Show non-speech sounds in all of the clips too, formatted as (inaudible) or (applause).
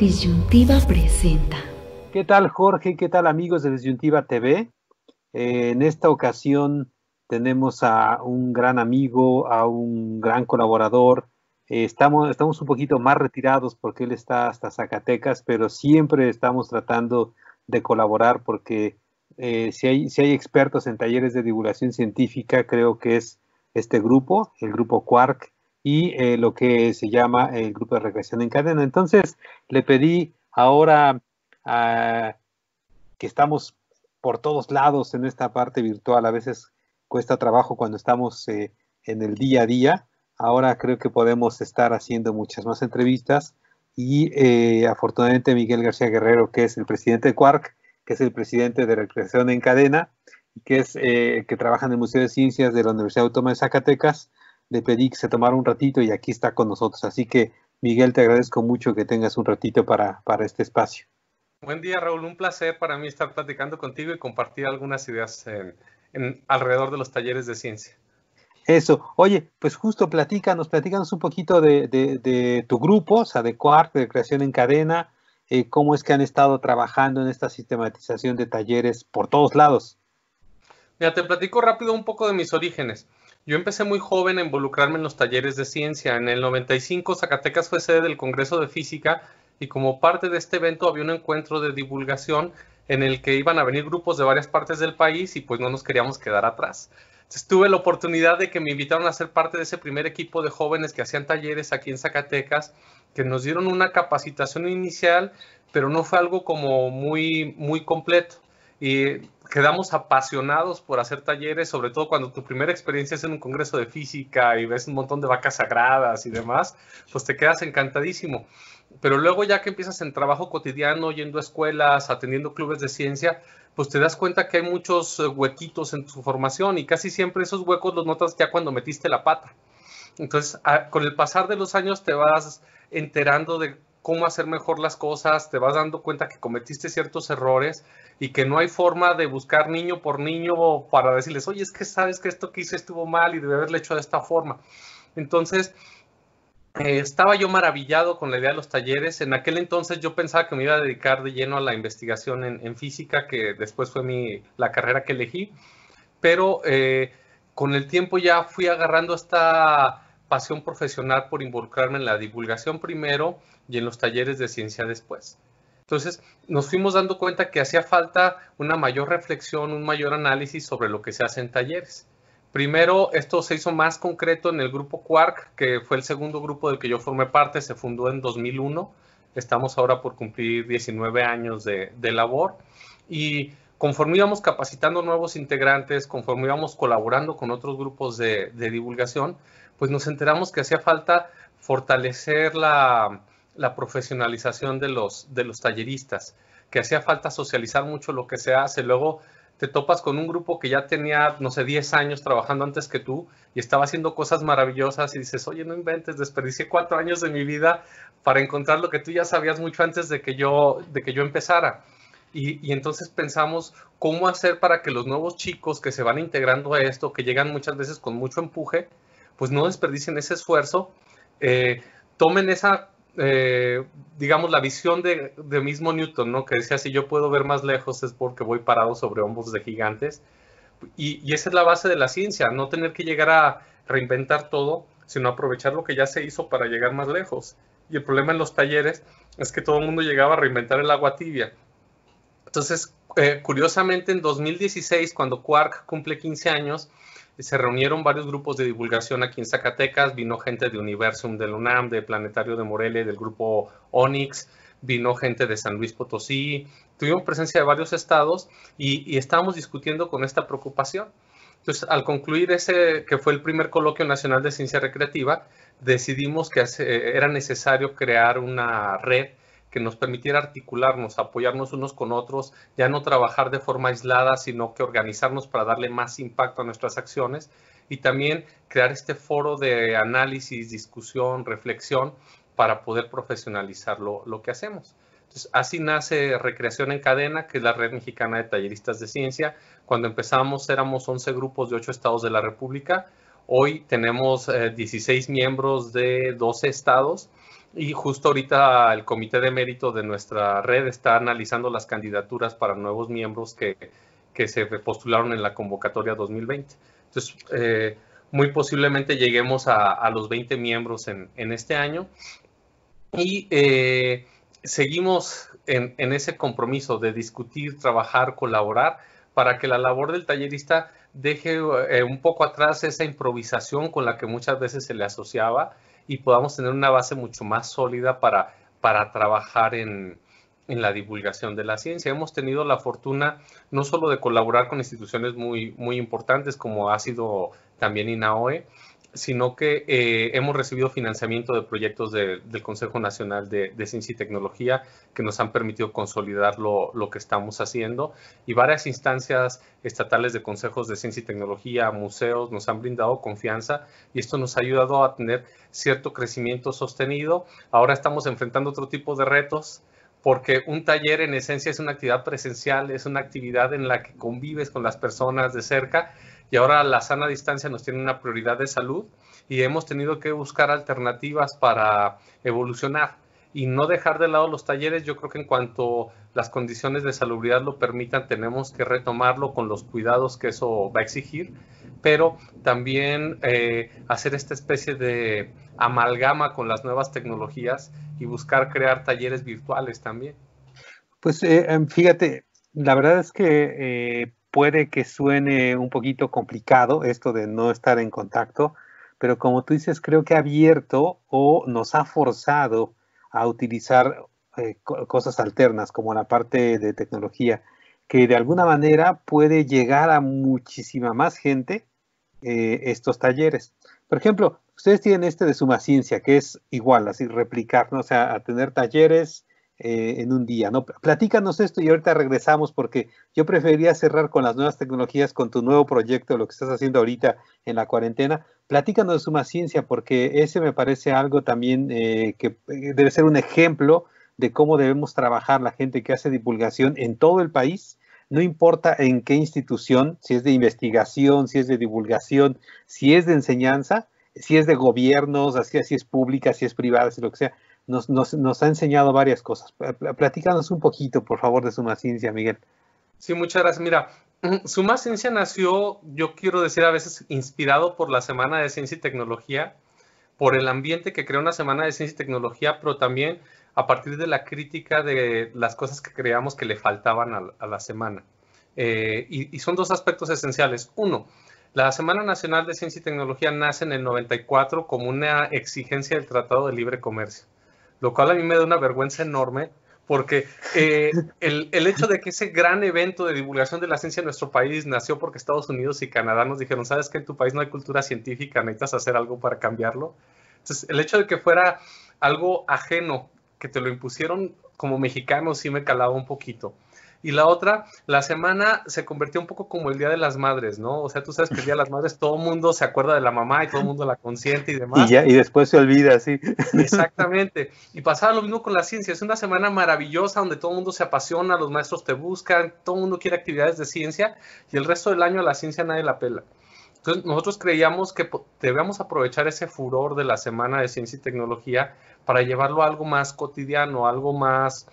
Disyuntiva presenta. ¿Qué tal Jorge? ¿Qué tal amigos de Disyuntiva TV? Eh, en esta ocasión tenemos a un gran amigo, a un gran colaborador. Eh, estamos, estamos un poquito más retirados porque él está hasta Zacatecas, pero siempre estamos tratando de colaborar porque eh, si, hay, si hay expertos en talleres de divulgación científica, creo que es este grupo, el grupo Quark, y eh, lo que se llama el grupo de Recreación en cadena. Entonces, le pedí ahora que estamos por todos lados en esta parte virtual, a veces cuesta trabajo cuando estamos eh, en el día a día, ahora creo que podemos estar haciendo muchas más entrevistas y eh, afortunadamente Miguel García Guerrero, que es el presidente de Quark, que es el presidente de Recreación en Cadena, que es que trabaja en el Museo de Ciencias de la Universidad Autónoma de Zacatecas, le pedí que se tomara un ratito y aquí está con nosotros. Así que, Miguel, te agradezco mucho que tengas un ratito para, este espacio. Buen día, Raúl. Un placer para mí estar platicando contigo y compartir algunas ideas alrededor de los talleres de ciencia. Eso. Oye, pues justo platícanos, platícanos un poquito de, tu grupo, o sea, de de Creación en Cadena, eh, cómo es que han estado trabajando en esta sistematización de talleres por todos lados. Mira, te platico rápido un poco de mis orígenes. Yo empecé muy joven a involucrarme en los talleres de ciencia. En el 95 Zacatecas fue sede del Congreso de Física y como parte de este evento había un encuentro de divulgación en el que iban a venir grupos de varias partes del país y pues no nos queríamos quedar atrás. Entonces, tuve la oportunidad de que me invitaron a ser parte de ese primer equipo de jóvenes que hacían talleres aquí en Zacatecas, que nos dieron una capacitación inicial, pero no fue algo como muy, muy completo. Y quedamos apasionados por hacer talleres, sobre todo cuando tu primera experiencia es en un congreso de física y ves un montón de vacas sagradas y demás, pues te quedas encantadísimo. Pero luego ya que empiezas en trabajo cotidiano, yendo a escuelas, atendiendo clubes de ciencia, pues te das cuenta que hay muchos eh, huequitos en tu formación y casi siempre esos huecos los notas ya cuando metiste la pata. Entonces, con el pasar de los años te vas enterando de cómo hacer mejor las cosas, te vas dando cuenta que cometiste ciertos errores y que no hay forma de buscar niño por niño para decirles, oye, es que sabes que esto que hice estuvo mal y debe haberle hecho de esta forma. Entonces, eh, estaba yo maravillado con la idea de los talleres. En aquel entonces yo pensaba que me iba a dedicar de lleno a la investigación en, física, que después fue mi, la carrera que elegí, pero eh, con el tiempo ya fui agarrando hasta pasión profesional por involucrarme en la divulgación primero y en los talleres de ciencia después. Entonces nos fuimos dando cuenta que hacía falta una mayor reflexión, un mayor análisis sobre lo que se hace en talleres. Primero, esto se hizo más concreto en el grupo Quark, que fue el segundo grupo del que yo formé parte, se fundó en 2001. Estamos ahora por cumplir 19 años de, labor. Y conforme íbamos capacitando nuevos integrantes, conforme íbamos colaborando con otros grupos de divulgación, pues nos enteramos que hacía falta fortalecer la, profesionalización de los, de los talleristas, que hacía falta socializar mucho lo que se hace. Luego te topas con un grupo que ya tenía, no sé, 10 años trabajando antes que tú y estaba haciendo cosas maravillosas y dices, oye, no inventes, desperdicié cuatro años de mi vida para encontrar lo que tú ya sabías mucho antes de que yo, de que yo empezara. y entonces pensamos cómo hacer para que los nuevos chicos que se van integrando a esto, que llegan muchas veces con mucho empuje, pues no desperdicien ese esfuerzo, eh, tomen esa, eh, digamos, la visión de, mismo Newton, ¿no? Que decía, si yo puedo ver más lejos es porque voy parado sobre hombros de gigantes. Y, y esa es la base de la ciencia, no tener que llegar a reinventar todo, sino aprovechar lo que ya se hizo para llegar más lejos. Y el problema en los talleres es que todo el mundo llegaba a reinventar el agua tibia. Entonces, eh, curiosamente, en 2016, cuando Quark cumple 15 años, se reunieron varios grupos de divulgación aquí en Zacatecas, vino gente de Universum, del UNAM, de Planetario de Morelia, del grupo Onyx, vino gente de San Luis Potosí, tuvimos presencia de varios estados y, y, estábamos discutiendo con esta preocupación. Entonces, al concluir ese, que fue el primer coloquio nacional de ciencia recreativa, decidimos que era necesario crear una red que nos permitiera articularnos, apoyarnos unos con otros, ya no trabajar de forma aislada, sino que organizarnos para darle más impacto a nuestras acciones y también crear este foro de análisis, discusión, reflexión para poder profesionalizar lo, lo que hacemos. así nace Recreación en Cadena, que es la red mexicana de talleristas de ciencia. Cuando empezamos éramos 11 grupos de 8 estados de la República. Hoy tenemos 16 eh, miembros de 12 estados y justo ahorita el Comité de Mérito de nuestra red está analizando las candidaturas para nuevos miembros que, se postularon en la convocatoria 2020. Entonces, eh, muy posiblemente lleguemos a, los 20 miembros en, este año. Y eh, seguimos en, ese compromiso de discutir, trabajar, colaborar para que la labor del tallerista deje eh, un poco atrás esa improvisación con la que muchas veces se le asociaba y podamos tener una base mucho más sólida para, trabajar en, la divulgación de la ciencia. Hemos tenido la fortuna no solo de colaborar con instituciones muy, muy importantes como ha sido también INAOE, sino que eh, hemos recibido financiamiento de proyectos del Consejo Nacional de, Ciencia y Tecnología que nos han permitido consolidar lo, que estamos haciendo y varias instancias estatales de consejos de ciencia y tecnología, museos, nos han brindado confianza y esto nos ha ayudado a tener cierto crecimiento sostenido. Ahora estamos enfrentando otro tipo de retos porque un taller en esencia es una actividad presencial, es una actividad en la que convives con las personas de cerca y ahora la sana distancia nos tiene una prioridad de salud y hemos tenido que buscar alternativas para evolucionar y no dejar de lado los talleres. Yo creo que en cuanto las condiciones de salubridad lo permitan, tenemos que retomarlo con los cuidados que eso va a exigir, pero también eh, hacer esta especie de amalgama con las nuevas tecnologías y buscar crear talleres virtuales también. Pues eh, em, fíjate, la verdad es que eh, puede que suene un poquito complicado esto de no estar en contacto, pero como tú dices, creo que ha abierto o nos ha forzado a utilizar eh, cosas alternas como la parte de tecnología, que de alguna manera puede llegar a muchísima más gente eh, estos talleres. Por ejemplo, ustedes tienen este de suma ciencia, que es igual, así replicar, o sea, a tener talleres eh, en un día. ¿no? Platícanos esto y ahorita regresamos porque yo preferiría cerrar con las nuevas tecnologías, con tu nuevo proyecto, lo que estás haciendo ahorita en la cuarentena. Platícanos de Suma Ciencia porque ese me parece algo también eh, que eh, debe ser un ejemplo de cómo debemos trabajar la gente que hace divulgación en todo el país no importa en qué institución, si es de investigación, si es de divulgación, si es de enseñanza, si es de gobiernos, así, si es pública, si es privada, si lo que sea, nos, ha enseñado varias cosas. Platícanos un poquito, por favor, de Suma Ciencia, Miguel. Sí, muchas gracias. Mira, (clears throat) Suma Ciencia nació, yo quiero decir a veces, inspirado por la Semana de Ciencia y Tecnología, por el ambiente que creó una Semana de Ciencia y Tecnología, pero también a partir de la crítica de las cosas que creíamos que le faltaban a, la semana. Eh, y, y, son dos aspectos esenciales. Uno, la Semana Nacional de Ciencia y Tecnología nace en el 94 como una exigencia del Tratado de Libre Comercio lo cual a mí me da una vergüenza enorme porque eh, (laughs) el, el, hecho de que ese gran evento de divulgación de la ciencia en nuestro país nació porque Estados Unidos y Canadá nos dijeron, sabes que en tu país no hay cultura científica, necesitas hacer algo para cambiarlo. Entonces, el hecho de que fuera algo ajeno, que te lo impusieron como mexicano, sí me calaba un poquito. Y la otra, la semana se convirtió un poco como el Día de las Madres, ¿no? O sea, tú sabes que el Día de las Madres todo el mundo se acuerda de la mamá y todo el mundo la consiente y demás. Y, ya, y después se olvida, sí. Exactamente. Y pasaba lo mismo con la ciencia. Es una semana maravillosa donde todo el mundo se apasiona, los maestros te buscan, todo el mundo quiere actividades de ciencia y el resto del año la ciencia nadie la pela. Entonces, nosotros creíamos que debíamos aprovechar ese furor de la Semana de Ciencia y Tecnología para llevarlo a algo más cotidiano, algo más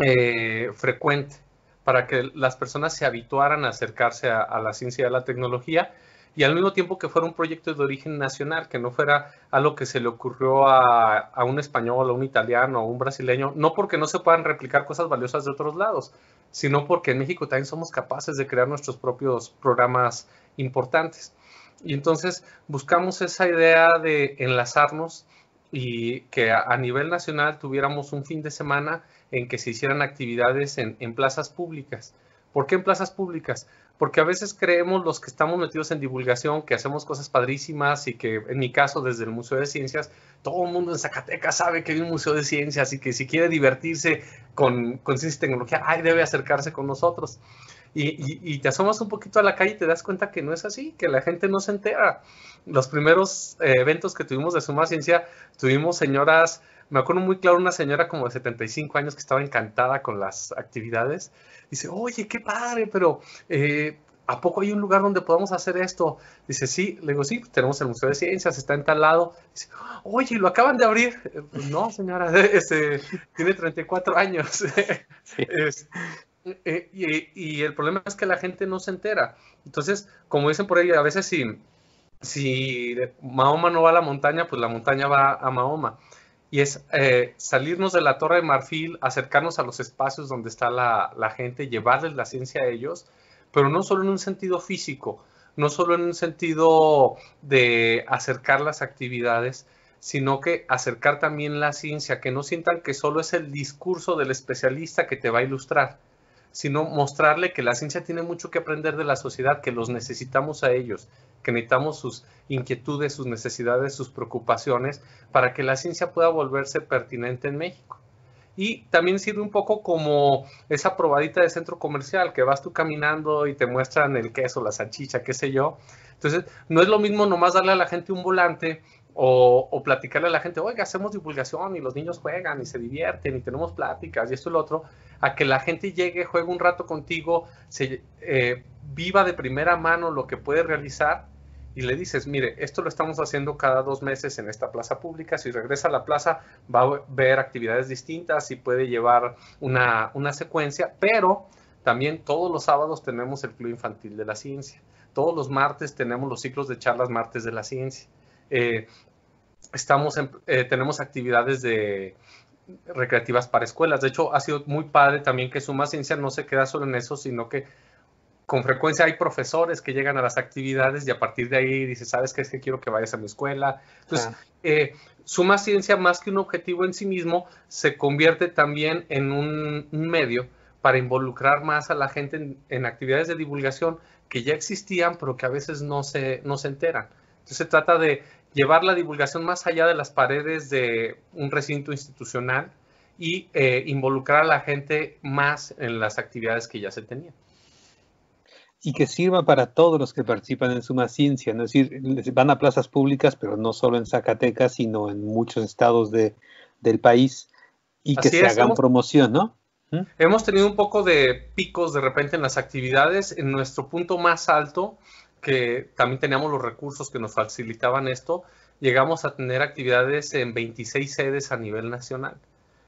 eh, frecuente para que las personas se habituaran a acercarse a, la ciencia y a la tecnología y al mismo tiempo que fuera un proyecto de origen nacional, que no fuera a lo que se le ocurrió a, a un español, a un italiano, a un brasileño, no porque no se puedan replicar cosas valiosas de otros lados, sino porque en México también somos capaces de crear nuestros propios programas importantes. Y entonces buscamos esa idea de enlazarnos y que a, nivel nacional tuviéramos un fin de semana en que se hicieran actividades en, plazas públicas. ¿Por qué en plazas públicas? Porque a veces creemos los que estamos metidos en divulgación que hacemos cosas padrísimas y que en mi caso desde el Museo de Ciencias, todo el mundo en Zacatecas sabe que hay un Museo de Ciencias y que si quiere divertirse con, con ciencia y tecnología, ahí debe acercarse con nosotros. Y, y, te asomas un poquito a la calle y te das cuenta que no es así, que la gente no se entera. Los primeros eh, eventos que tuvimos de Suma Ciencia, tuvimos señoras, me acuerdo muy claro una señora como de 75 años que estaba encantada con las actividades. Dice, oye, qué padre, pero eh, ¿a poco hay un lugar donde podamos hacer esto? Dice, sí, le digo, sí, pues tenemos el Museo de Ciencias, está en tal lado. Dice, oye, lo acaban de abrir. Eh, no, señora, (laughs) este, tiene 34 años. (laughs) Sí. Eh, y, el problema es que la gente no se entera. Entonces, como dicen por ahí, a veces si, si Mahoma no va a la montaña, pues la montaña va a Mahoma. Y es eh, salirnos de la torre de marfil, acercarnos a los espacios donde está la gente, llevarles la ciencia a ellos, pero no solo en un sentido físico, no solo en un sentido de acercar las actividades, sino que acercar también la ciencia, que no sientan que solo es el discurso del especialista que te va a ilustrar, sino mostrarle que la ciencia tiene mucho que aprender de la sociedad, que los necesitamos a ellos, que necesitamos sus inquietudes, sus necesidades, sus preocupaciones, para que la ciencia pueda volverse pertinente en México. Y también sirve un poco como esa probadita de centro comercial, que vas tú caminando y te muestran el queso, la salchicha, qué sé yo. Entonces, no es lo mismo nomás darle a la gente un volante o, platicarle a la gente, oiga, hacemos divulgación y los niños juegan y se divierten y tenemos pláticas y esto y lo otro, a que la gente llegue, juegue un rato contigo, se, eh, viva de primera mano lo que puede realizar y le dices, mire, esto lo estamos haciendo cada dos meses en esta plaza pública, si regresa a la plaza va a ver actividades distintas y puede llevar una, secuencia, pero también todos los sábados tenemos el Club Infantil de la Ciencia, todos los martes tenemos los ciclos de charlas martes de la ciencia. Eh, estamos en, eh, tenemos actividades de recreativas para escuelas. De hecho, ha sido muy padre también que Suma Ciencia no se queda solo en eso, sino que con frecuencia hay profesores que llegan a las actividades y a partir de ahí dice, ¿sabes qué es que quiero que vayas a mi escuela? Entonces, eh, Suma Ciencia, más que un objetivo en sí mismo, se convierte también en un, medio para involucrar más a la gente en, actividades de divulgación que ya existían, pero que a veces no se, no se enteran. Entonces, se trata de llevar la divulgación más allá de las paredes de un recinto institucional y eh, involucrar a la gente más en las actividades que ya se tenían. Y que sirva para todos los que participan en Suma Ciencia, ¿no? es decir, van a plazas públicas, pero no solo en Zacatecas, sino en muchos estados de, del país, y que se hagan promoción, ¿no? ¿Mm? Hemos tenido un poco de picos de repente en las actividades, en nuestro punto más alto que también teníamos los recursos que nos facilitaban esto, llegamos a tener actividades en 26 sedes a nivel nacional.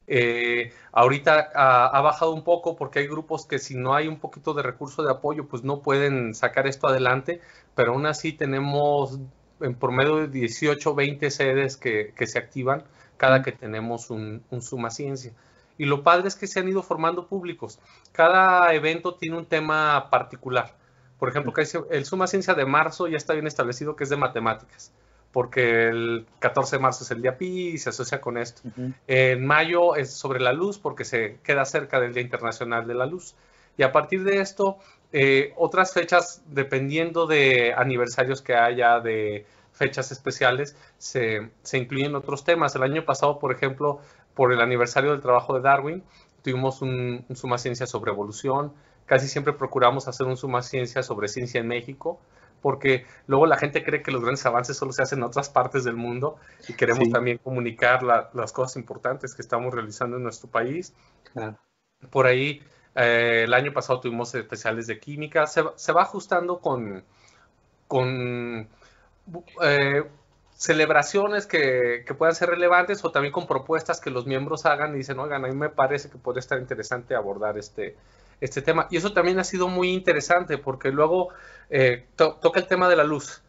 Eh, ahorita ah, ha, bajado un poco porque hay grupos que si no hay un poquito de recurso de apoyo, pues no pueden sacar esto adelante, pero aún así tenemos en promedio de 18, 20 sedes que, que se activan cada que tenemos un, un Suma Ciencia. Y lo padre es que se han ido formando públicos. Cada evento tiene un tema particular. Por ejemplo, que el Suma Ciencia de marzo ya está bien establecido que es de matemáticas, porque el 14 de marzo es el día pi y se asocia con esto. En mayo es sobre la luz, porque se queda cerca del Día Internacional de la Luz. Y a partir de esto, eh, otras fechas, dependiendo de aniversarios que haya, de fechas especiales, se, se incluyen otros temas. El año pasado, por ejemplo, por el aniversario del trabajo de Darwin, tuvimos un suma ciencia sobre evolución casi siempre procuramos hacer un suma ciencia sobre ciencia en México, porque luego la gente cree que los grandes avances solo se hacen en otras partes del mundo y queremos también comunicar las cosas importantes que estamos realizando en nuestro país. Por ahí, eh, el año pasado tuvimos especiales de química, se, va ajustando con, con eh, celebraciones que, puedan ser relevantes o también con propuestas que los miembros hagan y dicen, oigan, a mí me parece que podría estar interesante abordar este, este tema. Y eso también ha sido muy interesante porque luego eh, toca el tema de la luz.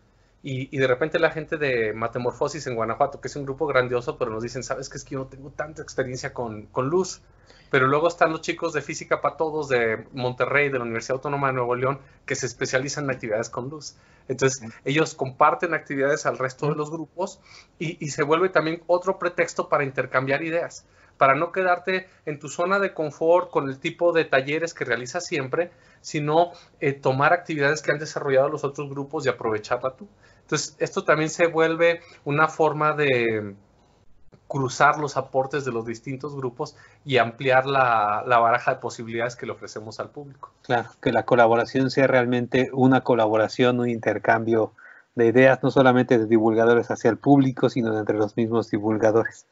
Y, de repente la gente de metamorfosis en Guanajuato, que es un grupo grandioso, pero nos dicen, sabes que es que yo no tengo tanta experiencia con, luz. Pero luego están los chicos de Física para Todos de Monterrey, de la Universidad Autónoma de Nuevo León, que se especializan en actividades con luz. Entonces, ellos comparten actividades al resto de los grupos y se vuelve también otro pretexto para intercambiar ideas para no quedarte en tu zona de confort con el tipo de talleres que realizas siempre, sino eh, tomar actividades que han desarrollado los otros grupos y aprovecharla tú. Entonces, esto también se vuelve una forma de cruzar los aportes de los distintos grupos y ampliar la, baraja de posibilidades que le ofrecemos al público. Claro, que la colaboración sea realmente una colaboración, un intercambio de ideas, no solamente de divulgadores hacia el público, sino entre los mismos divulgadores.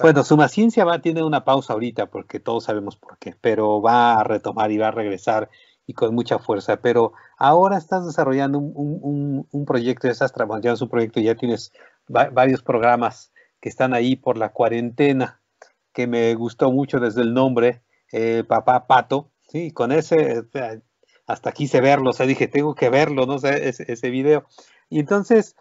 Bueno, Suma Ciencia va tiene una pausa ahorita porque todos sabemos por qué, pero va a retomar y va a regresar y con mucha fuerza. Pero ahora estás desarrollando un, un, un proyecto, estás trabajando su proyecto, ya tienes varios programas que están ahí por la cuarentena, que me gustó mucho desde el nombre, eh, Papá Pato. Sí, con ese, hasta quise verlo, o sea, dije, tengo que verlo, ¿no? ese, ese video. Y entonces,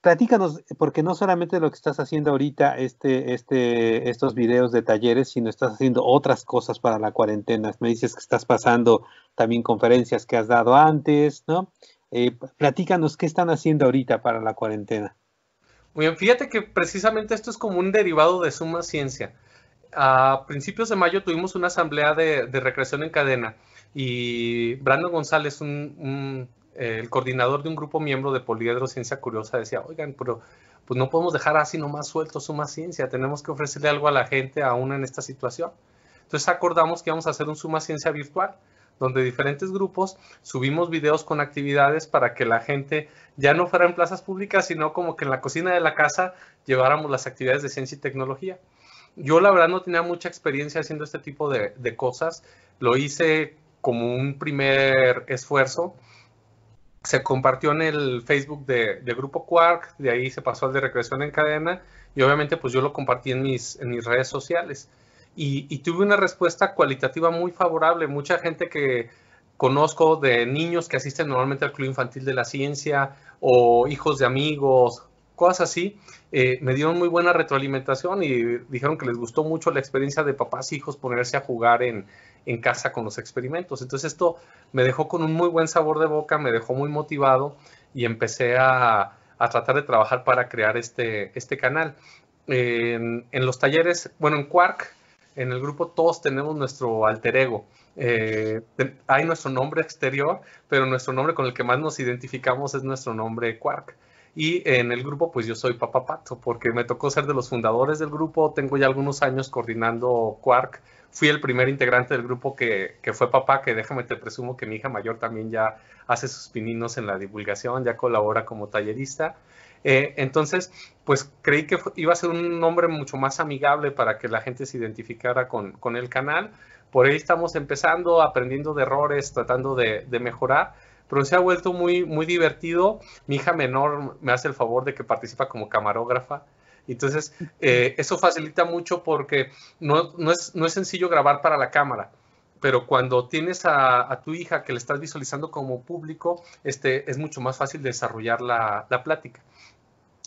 platícanos, porque no solamente lo que estás haciendo ahorita, este, este, estos videos de talleres, sino estás haciendo otras cosas para la cuarentena. Me dices que estás pasando también conferencias que has dado antes, ¿no? Eh, platícanos qué están haciendo ahorita para la cuarentena. Muy bien, fíjate que precisamente esto es como un derivado de Suma Ciencia. A principios de mayo tuvimos una asamblea de, recreación en cadena y Brandon González, un el coordinador de un grupo miembro de Poliedro Ciencia Curiosa decía, oigan, pero pues no podemos dejar así nomás suelto Suma Ciencia, tenemos que ofrecerle algo a la gente aún en esta situación. Entonces acordamos que íbamos a hacer un Suma Ciencia virtual, donde diferentes grupos subimos videos con actividades para que la gente ya no fuera en plazas públicas, sino como que en la cocina de la casa lleváramos las actividades de ciencia y tecnología. Yo la verdad no tenía mucha experiencia haciendo este tipo de, de cosas, lo hice como un primer esfuerzo se compartió en el Facebook de, Grupo Quark, de ahí se pasó al de Recreación en Cadena y obviamente pues yo lo compartí en mis, mis redes sociales y, y, tuve una respuesta cualitativa muy favorable, mucha gente que conozco de niños que asisten normalmente al Club Infantil de la Ciencia o hijos de amigos cosas así, eh, me dieron muy buena retroalimentación y dijeron que les gustó mucho la experiencia de papás e hijos ponerse a jugar en, casa con los experimentos. Entonces esto me dejó con un muy buen sabor de boca, me dejó muy motivado y empecé a, tratar de trabajar para crear este, este canal. En, los talleres, bueno, en Quark, en el grupo todos tenemos nuestro alter ego. Eh, hay nuestro nombre exterior, pero nuestro nombre con el que más nos identificamos es nuestro nombre Quark y en el grupo pues yo soy Papá Pato porque me tocó ser de los fundadores del grupo, tengo ya algunos años coordinando Quark, fui el primer integrante del grupo que, fue papá, que déjame te presumo que mi hija mayor también ya hace sus pininos en la divulgación, ya colabora como tallerista. Eh, entonces, pues creí que iba a ser un nombre mucho más amigable para que la gente se identificara con, el canal. Por ahí estamos empezando, aprendiendo de errores, tratando de, de mejorar pero se ha vuelto muy, muy divertido. Mi hija menor me hace el favor de que participa como camarógrafa. Entonces, eh, eso facilita mucho porque no, es, no, es, sencillo grabar para la cámara, pero cuando tienes a, tu hija que le estás visualizando como público, este, es mucho más fácil desarrollar la, la plática.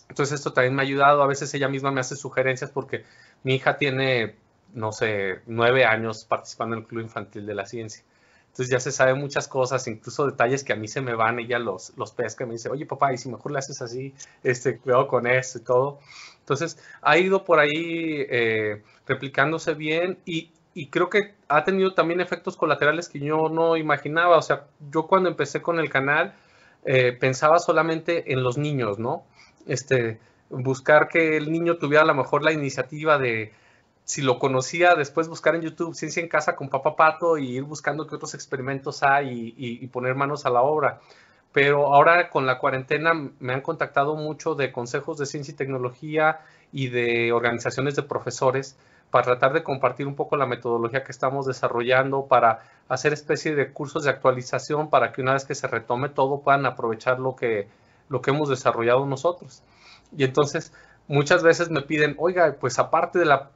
Entonces, esto también me ha ayudado. A veces ella misma me hace sugerencias porque mi hija tiene, no sé, nueve años participando en el Club Infantil de la Ciencia. Entonces ya se sabe muchas cosas, incluso detalles que a mí se me van, ella los, los pesca, me dice, oye papá, y si mejor le haces así, este, cuidado con esto y todo. Entonces ha ido por ahí eh, replicándose bien y, creo que ha tenido también efectos colaterales que yo no imaginaba. O sea, yo cuando empecé con el canal eh, pensaba solamente en los niños, ¿no? Este, buscar que el niño tuviera a lo mejor la iniciativa de si lo conocía, después buscar en YouTube Ciencia en Casa con Papá Pato y ir buscando qué otros experimentos hay y, y poner manos a la obra. Pero ahora con la cuarentena me han contactado mucho de consejos de ciencia y tecnología y de organizaciones de profesores para tratar de compartir un poco la metodología que estamos desarrollando, para hacer especie de cursos de actualización para que una vez que se retome todo puedan aprovechar lo que, lo que hemos desarrollado nosotros. Y entonces muchas veces me piden, oiga, pues aparte de la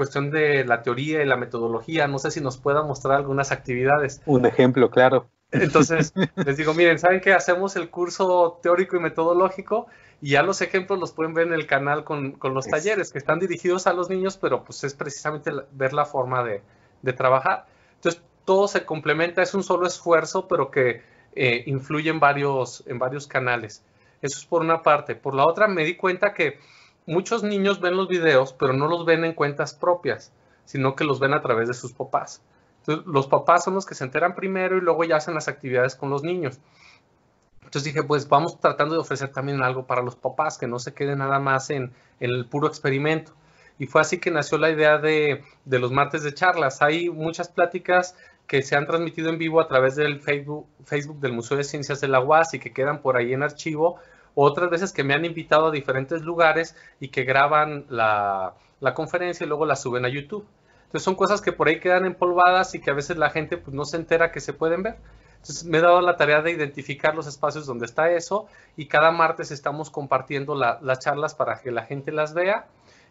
cuestión de la teoría y la metodología. No sé si nos pueda mostrar algunas actividades. Un ejemplo, claro. Entonces, (laughs) les digo, miren, ¿saben qué? Hacemos el curso teórico y metodológico y ya los ejemplos los pueden ver en el canal con, los talleres que están dirigidos a los niños, pero pues es precisamente ver la forma de, trabajar. Entonces, todo se complementa, es un solo esfuerzo, pero que eh, influye varios, en varios canales. Eso es por una parte. Por la otra, me di cuenta que muchos niños ven los videos, pero no los ven en cuentas propias, sino que los ven a través de sus papás. los papás son los que se enteran primero y luego ya hacen las actividades con los niños. Entonces dije, pues vamos tratando de ofrecer también algo para los papás, que no se quede nada más en, el puro experimento. Y fue así que nació la idea de, los martes de charlas. Hay muchas pláticas que se han transmitido en vivo a través del Facebook, Facebook, del Museo de Ciencias de la UAS y que quedan por ahí en archivo otras veces que me han invitado a diferentes lugares y que graban la, la conferencia y luego la suben a YouTube. Entonces son cosas que por ahí quedan empolvadas y que a veces la gente pues, no se entera que se pueden ver. Entonces me he dado la tarea de identificar los espacios donde está eso y cada martes estamos compartiendo las charlas para que la gente las vea.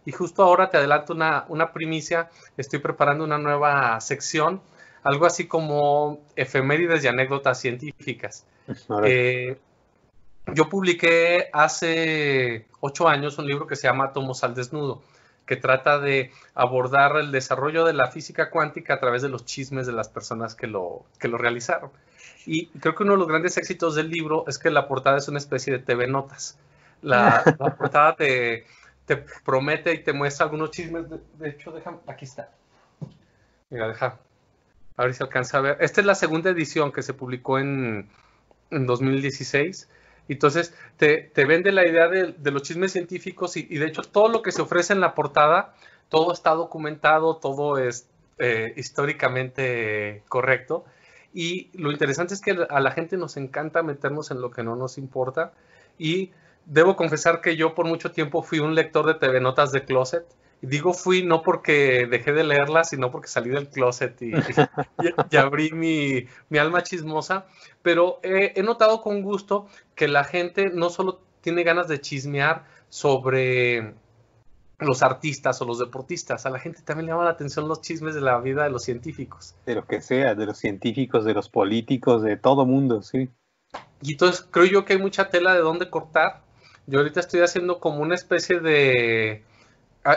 Y justo ahora te adelanto una, una primicia, estoy preparando una nueva sección, algo así como efemérides y anécdotas científicas. Eh, yo publiqué hace ocho años un libro que se llama Tomos al Desnudo, que trata de abordar el desarrollo de la física cuántica a través de los chismes de las personas que lo, que lo realizaron. Y creo que uno de los grandes éxitos del libro es que la portada es una especie de TV Notas. La, (laughs) portada te, promete y te muestra algunos chismes. De, hecho, deja, aquí está. Mira, deja. A ver si alcanza a ver. Esta es la segunda edición que se publicó en 2016 entonces, te, vende la idea de, los chismes científicos y, de hecho todo lo que se ofrece en la portada, todo está documentado, todo es eh, históricamente correcto. Y lo interesante es que a la gente nos encanta meternos en lo que no nos importa. Y debo confesar que yo por mucho tiempo fui un lector de TV Notas de Closet Digo fui no porque dejé de leerla, sino porque salí del closet y, abrí mi, alma chismosa. Pero he notado con gusto que la gente no solo tiene ganas de chismear sobre los artistas o los deportistas. A la gente también le llama la atención los chismes de la vida de los científicos. De lo que sea, de los científicos, de los políticos, de todo mundo, sí. Y entonces creo yo que hay mucha tela de dónde cortar. Yo ahorita estoy haciendo como una especie de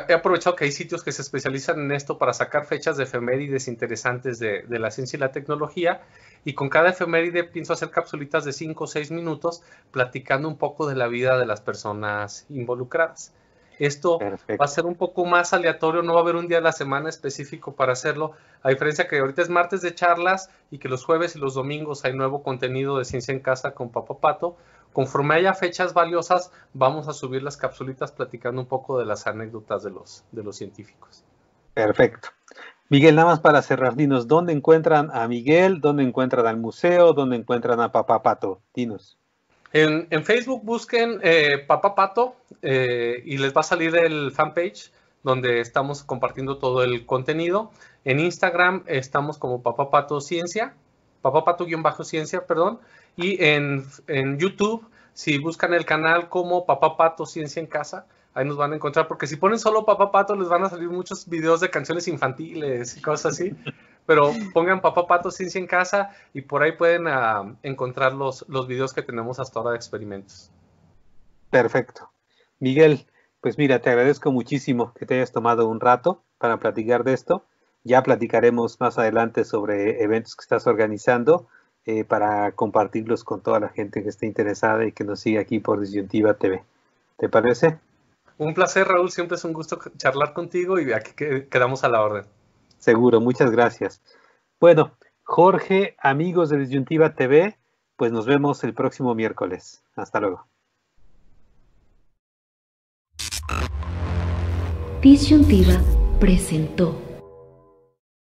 he aprovechado que hay sitios que se especializan en esto para sacar fechas de efemérides interesantes de, la ciencia y la tecnología. Y con cada efeméride pienso hacer capsulitas de 5 o 6 minutos platicando un poco de la vida de las personas involucradas. Esto va a ser un poco más aleatorio, no va a haber un día de la semana específico para hacerlo, a diferencia que ahorita es martes de charlas y que los jueves y los domingos hay nuevo contenido de Ciencia en Casa con Papá Pato. Conforme haya fechas valiosas, vamos a subir las capsulitas platicando un poco de las anécdotas de los, de los científicos. Perfecto. Miguel, nada más para cerrar, dinos, ¿dónde encuentran a Miguel? ¿Dónde encuentran al museo? ¿Dónde encuentran a Papá Pato? Dinos. En, Facebook busquen eh, Papá Pato eh, y les va a salir el fanpage donde estamos compartiendo todo el contenido. En Instagram estamos como Papá Pato Ciencia, Papá Pato-Ciencia, perdón. Y en, en YouTube, si buscan el canal como Papá Pato Ciencia en Casa, ahí nos van a encontrar, porque si ponen solo Papá Pato, les van a salir muchos videos de canciones infantiles y cosas así pero pongan Papá Pato Ciencia en Casa y por ahí pueden ah, encontrar los, videos que tenemos hasta ahora de experimentos. Perfecto. Miguel, pues mira, te agradezco muchísimo que te hayas tomado un rato para platicar de esto. Ya platicaremos más adelante sobre eventos que estás organizando eh, para compartirlos con toda la gente que esté interesada y que nos sigue aquí por Disyuntiva TV. ¿Te parece? Un placer, Raúl. Siempre es un gusto charlar contigo y aquí quedamos a la orden. Seguro, muchas gracias. Bueno, Jorge, amigos de Disyuntiva TV, pues nos vemos el próximo miércoles. Hasta luego. Disyuntiva presentó.